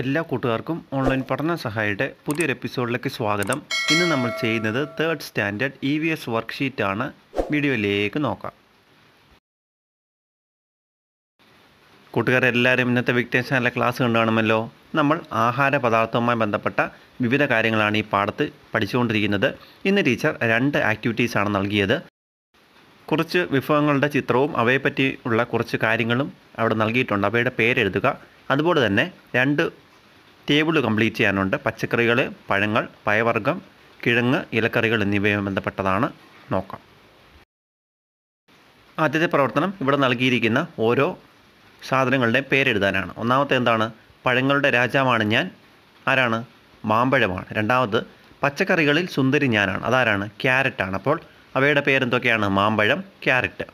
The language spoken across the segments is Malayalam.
എല്ലാ കൂട്ടുകാർക്കും ഓൺലൈൻ പഠന സഹായിയുടെ പുതിയൊരു എപ്പിസോഡിലേക്ക് സ്വാഗതം ഇന്ന് നമ്മൾ ചെയ്യുന്നത് third standard E V S വർക്ക്ഷീറ്റാണ് വീഡിയോയിലേക്ക് നോക്കാം കൂട്ടുകാരെല്ലാവരും ഇന്നത്തെ വിക്ടേഷൻ അല്ല ക്ലാസ് കണ്ടു നമ്മൾ ആഹാര പദാർത്ഥവുമായി ബന്ധപ്പെട്ട വിവിധ കാര്യങ്ങളാണ് ഈ പാഠത്ത് പഠിച്ചുകൊണ്ടിരിക്കുന്നത് ഇന്ന് ടീച്ചർ രണ്ട് ആക്ടിവിറ്റീസാണ് നൽകിയത് കുറച്ച് വിഭവങ്ങളുടെ ചിത്രവും അവയെപ്പറ്റി ഉള്ള കുറച്ച് കാര്യങ്ങളും അവിടെ നൽകിയിട്ടുണ്ട് അവയുടെ പേരെഴുതുക അതുപോലെ തന്നെ രണ്ട് ടേബിൾ കംപ്ലീറ്റ് ചെയ്യാനുണ്ട് പച്ചക്കറികൾ പഴങ്ങൾ പയവർഗം കിഴങ്ങ് ഇലക്കറികൾ എന്നിവയുമായി ബന്ധപ്പെട്ടതാണ് നോക്കാം ആദ്യത്തെ പ്രവർത്തനം ഇവിടെ നൽകിയിരിക്കുന്ന ഓരോ സാധനങ്ങളുടെ പേരെഴുതാനാണ് ഒന്നാമത്തെ എന്താണ് പഴങ്ങളുടെ രാജാവാണ് ഞാൻ ആരാണ് മാമ്പഴമാണ് രണ്ടാമത് പച്ചക്കറികളിൽ സുന്ദരി ഞാനാണ് അതാരാണ് ക്യാരറ്റാണ് അപ്പോൾ അവയുടെ പേരെന്തൊക്കെയാണ് മാമ്പഴം ക്യാരറ്റ്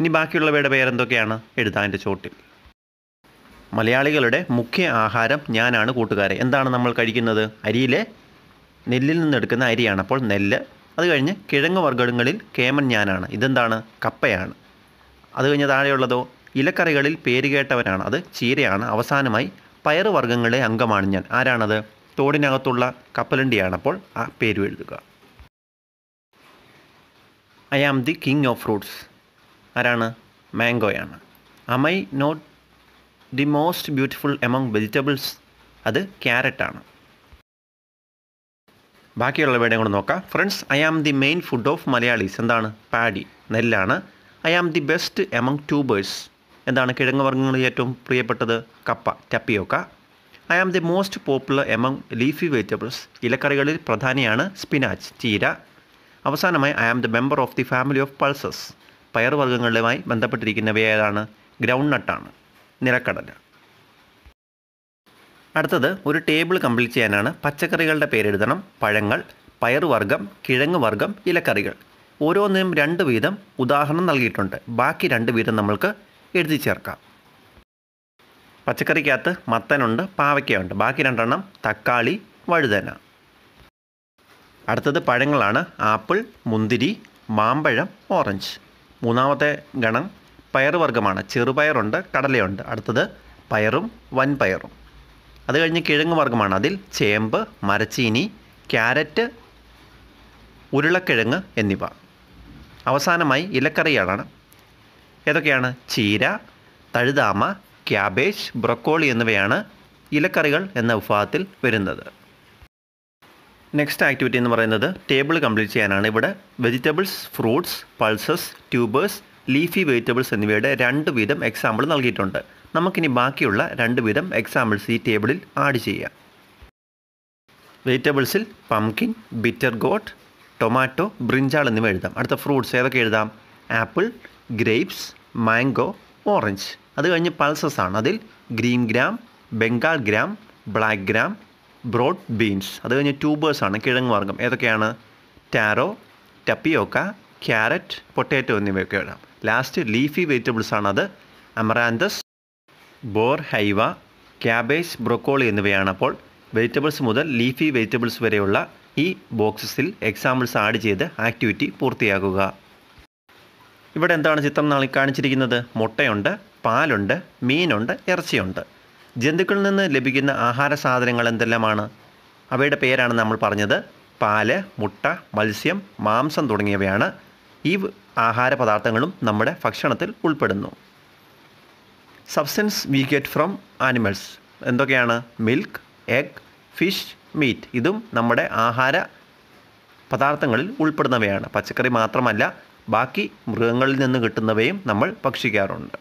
ഇനി ബാക്കിയുള്ളവയുടെ പേരെന്തൊക്കെയാണ് എഴുതാൻ്റെ ചോട്ടിൽ മലയാളികളുടെ മുഖ്യ ആഹാരം ഞാനാണ് കൂട്ടുകാരെ എന്താണ് നമ്മൾ കഴിക്കുന്നത് അരിയിലെ നെല്ലിൽ നിന്നെടുക്കുന്ന അരിയാണ് അപ്പോൾ നെല്ല് അത് കഴിഞ്ഞ് കിഴങ്ങ് വർഗ്ഗങ്ങളിൽ കേമൻ ഞാനാണ് ഇതെന്താണ് കപ്പയാണ് അത് കഴിഞ്ഞ് താഴെയുള്ളതോ ഇലക്കറികളിൽ പേരുകേട്ടവനാണ് അത് ചീരയാണ് അവസാനമായി വർഗ്ഗങ്ങളെ അംഗമാണ് ഞാൻ ആരാണത് തോടിനകത്തുള്ള കപ്പലണ്ടിയാണ് അപ്പോൾ ആ പേര് എഴുതുക I am the king of fruits ആരാണ് മാംഗോയാണ് am I not the most beautiful among vegetables അത് ക്യാരറ്റാണ് വേടം കൂടെ നോക്കാം friends I am the main food of Malayalis എന്താണ് പാഡി നെല്ലാണ് I am the best among tubers എന്താണ് കിഴങ്ങ് വർഗ്ഗങ്ങളിൽ ഏറ്റവും പ്രിയപ്പെട്ടത് കപ്പ tapioca I am the most popular among leafy vegetables ഇലക്കറികളിൽ പ്രധാനിയാണ് സ്പിനാച്ച് ചീര അവസാനമായി I am the member of the family of pulses പയർവർഗ്ഗങ്ങളുമായി ബന്ധപ്പെട്ടിരിക്കുന്നവയേതാണ് ഗ്രൗണ്ട് നട്ടാണ് നിലക്കടല അടുത്തത് ഒരു ടേബിൾ കംപ്ലീറ്റ് ചെയ്യാനാണ് പച്ചക്കറികളുടെ പേരെഴുതണം പഴങ്ങൾ പയറുവർഗ്ഗം കിഴങ്ങ് വർഗ്ഗം ഇലക്കറികൾ ഓരോന്നിനും രണ്ട് വീതം ഉദാഹരണം നൽകിയിട്ടുണ്ട് ബാക്കി രണ്ട് വീതം നമ്മൾക്ക് എഴുതി ചേർക്കാം പച്ചക്കറിക്കകത്ത് മത്തനുണ്ട് പാവയ്ക്കയുണ്ട് ബാക്കി രണ്ടെണ്ണം തക്കാളി വഴുതന അടുത്തത് പഴങ്ങളാണ് ആപ്പിൾ മുന്തിരി മാമ്പഴം ഓറഞ്ച് മൂന്നാമത്തെ ഗണം പയറുവർഗ്ഗമാണ് ചെറുപയറുണ്ട് കടലയുണ്ട് അടുത്തത് പയറും വൻപയറും അത് കഴിഞ്ഞ് കിഴങ്ങ് വർഗ്ഗമാണ് അതിൽ ചേമ്പ് മരച്ചീനി ക്യാരറ്റ് ഉരുളക്കിഴങ്ങ് എന്നിവ അവസാനമായി ഇലക്കറികളാണ് ഏതൊക്കെയാണ് ചീര തഴുതാമ ക്യാബേജ് ബ്രൊക്കോളി എന്നിവയാണ് ഇലക്കറികൾ എന്ന വിഭാഗത്തിൽ വരുന്നത് നെക്സ്റ്റ് ആക്ടിവിറ്റി എന്ന് പറയുന്നത് ടേബിൾ കംപ്ലീറ്റ് ചെയ്യാനാണ് ഇവിടെ vegetables fruits pulses tubers leafy vegetables എന്നിവയുടെ രണ്ട് വീതം എക്സാമ്പിൾ നൽകിയിട്ടുണ്ട് നമുക്കിനി ബാക്കിയുള്ള രണ്ട് വീതം എക്സാമ്പിൾസ് ഈ ടേബിളിൽ ആഡ് ചെയ്യാം വെജിറ്റബിൾസിൽ pumpkin bitter gourd tomato brinjal എന്നിവ എഴുതാം അടുത്ത ഫ്രൂട്ട്സ് ഏതൊക്കെ എഴുതാം ആപ്പിൾ ഗ്രേപ്സ് മാംഗോ ഓറഞ്ച് അത് കഴിഞ്ഞ് പൾസസ് ആണ് അതിൽ green gram Bengal gram black gram broad beans അത് കഴിഞ്ഞ് ട്യൂബേഴ്സാണ് കിഴങ്ങ് വർഗ്ഗം ഏതൊക്കെയാണ് ടാരോ ടപ്പിയോക്ക ക്യാരറ്റ് പൊട്ടാറ്റോ എന്നിവയൊക്കെ ഇടാം ലാസ്റ്റ് ലീഫി വെജിറ്റബിൾസ് ആണ് അത് അമറാന്തസ് ബോർ ഹൈവ ക്യാബേജ് ബ്രൊക്കോളി എന്നിവയാണ് അപ്പോൾ വെജിറ്റബിൾസ് മുതൽ ലീഫി വെജിറ്റബിൾസ് വരെയുള്ള ഈ ബോക്സസിൽ എക്സാമ്പിൾസ് ആഡ് ചെയ്ത് ആക്ടിവിറ്റി പൂർത്തിയാക്കുക ഇവിടെ എന്താണ് ചിത്രം നാളെ കാണിച്ചിരിക്കുന്നത് മുട്ടയുണ്ട് പാലുണ്ട് മീനുണ്ട് ഇറച്ചിയുണ്ട് ജന്തുക്കളിൽ നിന്ന് ലഭിക്കുന്ന ആഹാര സാധനങ്ങൾ എന്തെല്ലാമാണ് അവയുടെ പേരാണ് നമ്മൾ പറഞ്ഞത് പാല് മുട്ട മത്സ്യം മാംസം തുടങ്ങിയവയാണ് ഈ ആഹാര പദാർത്ഥങ്ങളും നമ്മുടെ ഭക്ഷണത്തിൽ ഉൾപ്പെടുന്നു substance we get from animals എന്തൊക്കെയാണ് മിൽക്ക് എഗ് ഫിഷ് മീറ്റ് ഇതും നമ്മുടെ ആഹാര പദാർത്ഥങ്ങളിൽ ഉൾപ്പെടുന്നവയാണ് പച്ചക്കറി മാത്രമല്ല ബാക്കി മൃഗങ്ങളിൽ നിന്ന് കിട്ടുന്നവയും നമ്മൾ ഭക്ഷിക്കാറുണ്ട്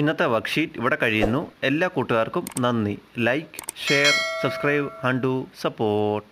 ഇന്നത്തെ വർക്ക്ഷീറ്റ് ഇവിടെ കഴിയുന്നു എല്ലാ കൂട്ടുകാർക്കും നന്ദി like share subscribe and do support